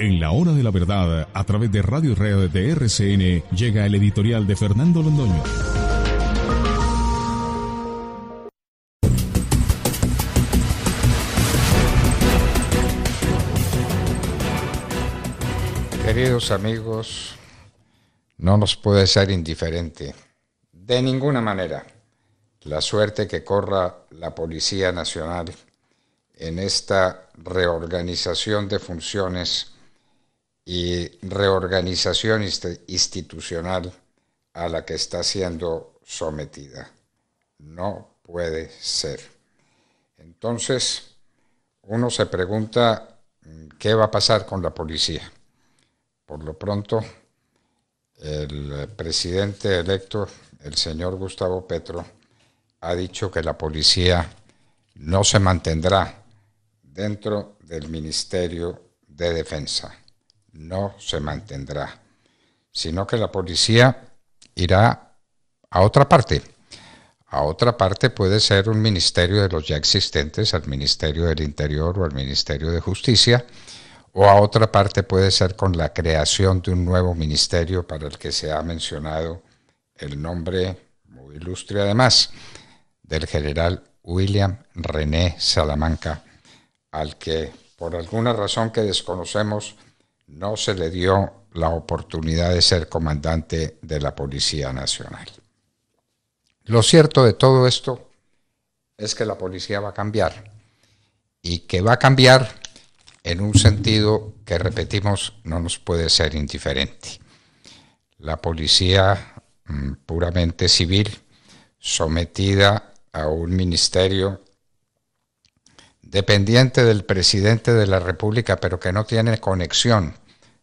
En la hora de la verdad, a través de Radio Red de RCN, llega el editorial de Fernando Londoño. Queridos amigos, no nos puede ser indiferente, de ninguna manera, la suerte que corra la Policía Nacional en esta reorganización de funciones y reorganización institucional a la que está siendo sometida. No puede ser. Entonces, uno se pregunta qué va a pasar con la policía. Por lo pronto, el presidente electo, el señor Gustavo Petro, ha dicho que la policía no se mantendrá dentro del Ministerio de Defensa no se mantendrá, sino que la policía irá a otra parte. A otra parte puede ser un ministerio de los ya existentes, al Ministerio del Interior o al Ministerio de Justicia, o a otra parte puede ser con la creación de un nuevo ministerio para el que se ha mencionado el nombre, muy ilustre además, del general William René Salamanca, al que por alguna razón que desconocemos, no se le dio la oportunidad de ser comandante de la Policía Nacional. Lo cierto de todo esto es que la policía va a cambiar y que va a cambiar en un sentido que, repetimos, no nos puede ser indiferente. La policía mm, puramente civil, sometida a un ministerio dependiente del presidente de la República, pero que no tiene conexión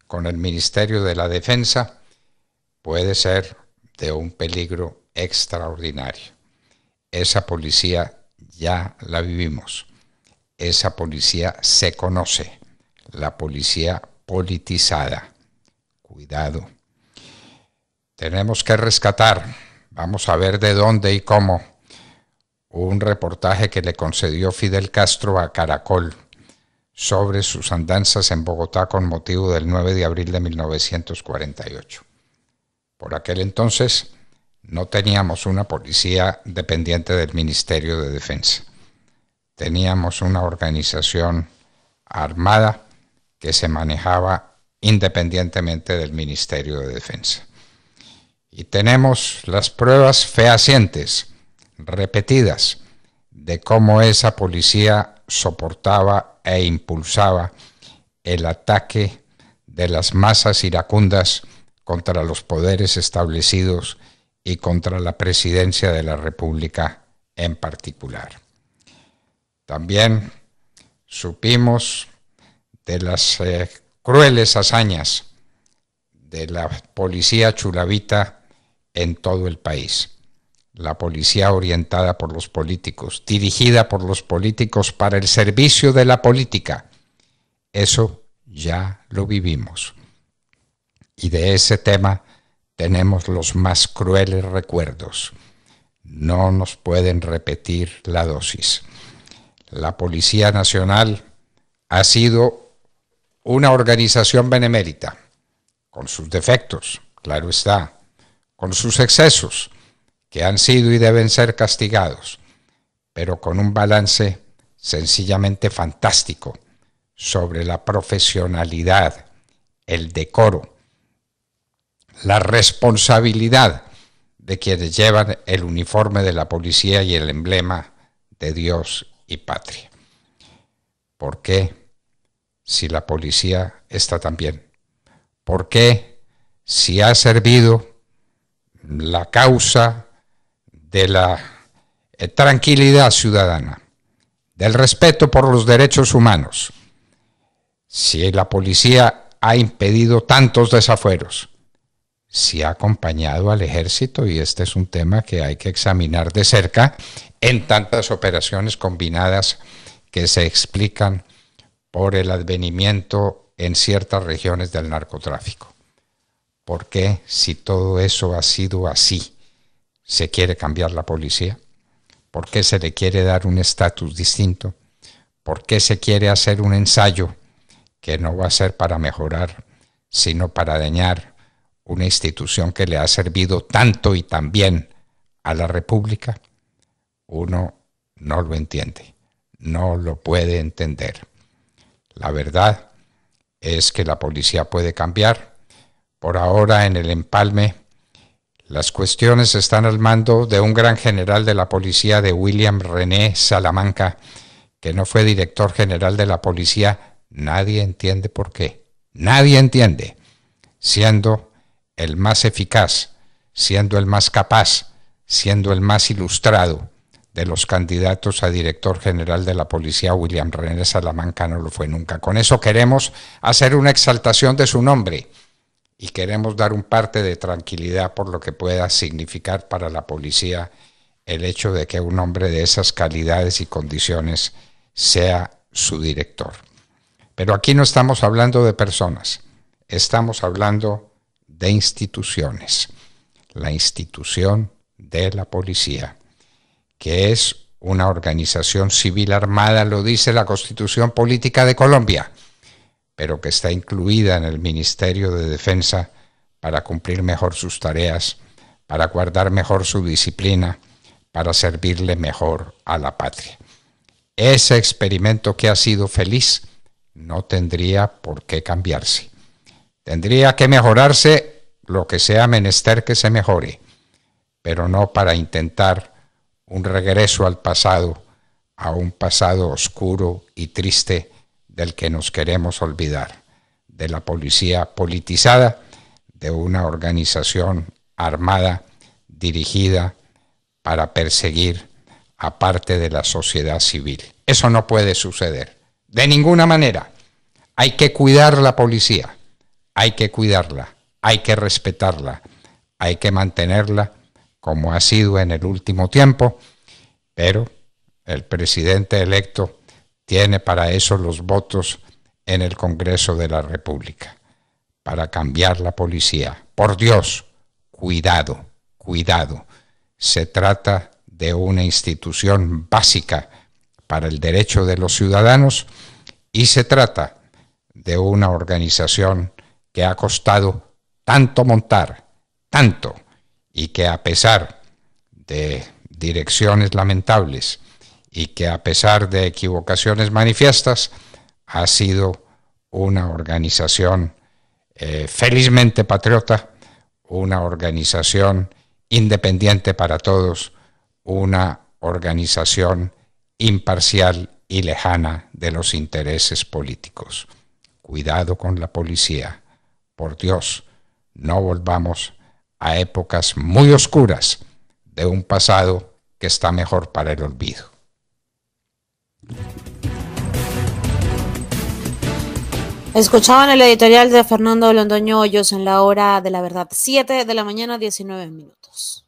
con el Ministerio de la Defensa puede ser de un peligro extraordinario. Esa policía ya la vivimos. Esa policía se conoce. La policía politizada. Cuidado. Tenemos que rescatar. Vamos a ver de dónde y cómo. Un reportaje que le concedió Fidel Castro a Caracol sobre sus andanzas en Bogotá con motivo del 9 de abril de 1948. Por aquel entonces no teníamos una policía dependiente del Ministerio de Defensa. Teníamos una organización armada que se manejaba independientemente del Ministerio de Defensa. Y tenemos las pruebas fehacientes, repetidas, de cómo esa policía soportaba e impulsaba el ataque de las masas iracundas contra los poderes establecidos y contra la presidencia de la República en particular. También supimos de las eh, crueles hazañas de la policía chulavita en todo el país la policía orientada por los políticos, dirigida por los políticos para el servicio de la política. Eso ya lo vivimos. Y de ese tema tenemos los más crueles recuerdos. No nos pueden repetir la dosis. La Policía Nacional ha sido una organización benemérita, con sus defectos, claro está, con sus excesos, que han sido y deben ser castigados, pero con un balance sencillamente fantástico sobre la profesionalidad, el decoro, la responsabilidad de quienes llevan el uniforme de la policía y el emblema de Dios y patria. ¿Por qué si la policía está tan bien? ¿Por qué si ha servido la causa de la eh, tranquilidad ciudadana, del respeto por los derechos humanos. Si la policía ha impedido tantos desafueros, si ha acompañado al ejército, y este es un tema que hay que examinar de cerca, en tantas operaciones combinadas que se explican por el advenimiento en ciertas regiones del narcotráfico. ¿Por qué si todo eso ha sido así? se quiere cambiar la policía? ¿Por qué se le quiere dar un estatus distinto? ¿Por qué se quiere hacer un ensayo que no va a ser para mejorar, sino para dañar una institución que le ha servido tanto y tan bien a la República? Uno no lo entiende, no lo puede entender. La verdad es que la policía puede cambiar. Por ahora en el empalme las cuestiones están al mando de un gran general de la policía de William René Salamanca, que no fue director general de la policía. Nadie entiende por qué. Nadie entiende. Siendo el más eficaz, siendo el más capaz, siendo el más ilustrado de los candidatos a director general de la policía, William René Salamanca no lo fue nunca. Con eso queremos hacer una exaltación de su nombre y queremos dar un parte de tranquilidad por lo que pueda significar para la policía el hecho de que un hombre de esas calidades y condiciones sea su director. Pero aquí no estamos hablando de personas, estamos hablando de instituciones. La institución de la policía, que es una organización civil armada, lo dice la Constitución Política de Colombia pero que está incluida en el Ministerio de Defensa para cumplir mejor sus tareas, para guardar mejor su disciplina, para servirle mejor a la patria. Ese experimento que ha sido feliz no tendría por qué cambiarse. Tendría que mejorarse lo que sea menester que se mejore, pero no para intentar un regreso al pasado, a un pasado oscuro y triste del que nos queremos olvidar, de la policía politizada, de una organización armada dirigida para perseguir a parte de la sociedad civil. Eso no puede suceder, de ninguna manera. Hay que cuidar la policía, hay que cuidarla, hay que respetarla, hay que mantenerla como ha sido en el último tiempo, pero el presidente electo tiene para eso los votos en el Congreso de la República, para cambiar la policía. Por Dios, cuidado, cuidado. Se trata de una institución básica para el derecho de los ciudadanos y se trata de una organización que ha costado tanto montar, tanto, y que a pesar de direcciones lamentables, y que a pesar de equivocaciones manifiestas, ha sido una organización eh, felizmente patriota, una organización independiente para todos, una organización imparcial y lejana de los intereses políticos. Cuidado con la policía. Por Dios, no volvamos a épocas muy oscuras de un pasado que está mejor para el olvido. Escuchaban el editorial de Fernando Londoño Hoyos en la hora de la verdad, 7 de la mañana, 19 minutos.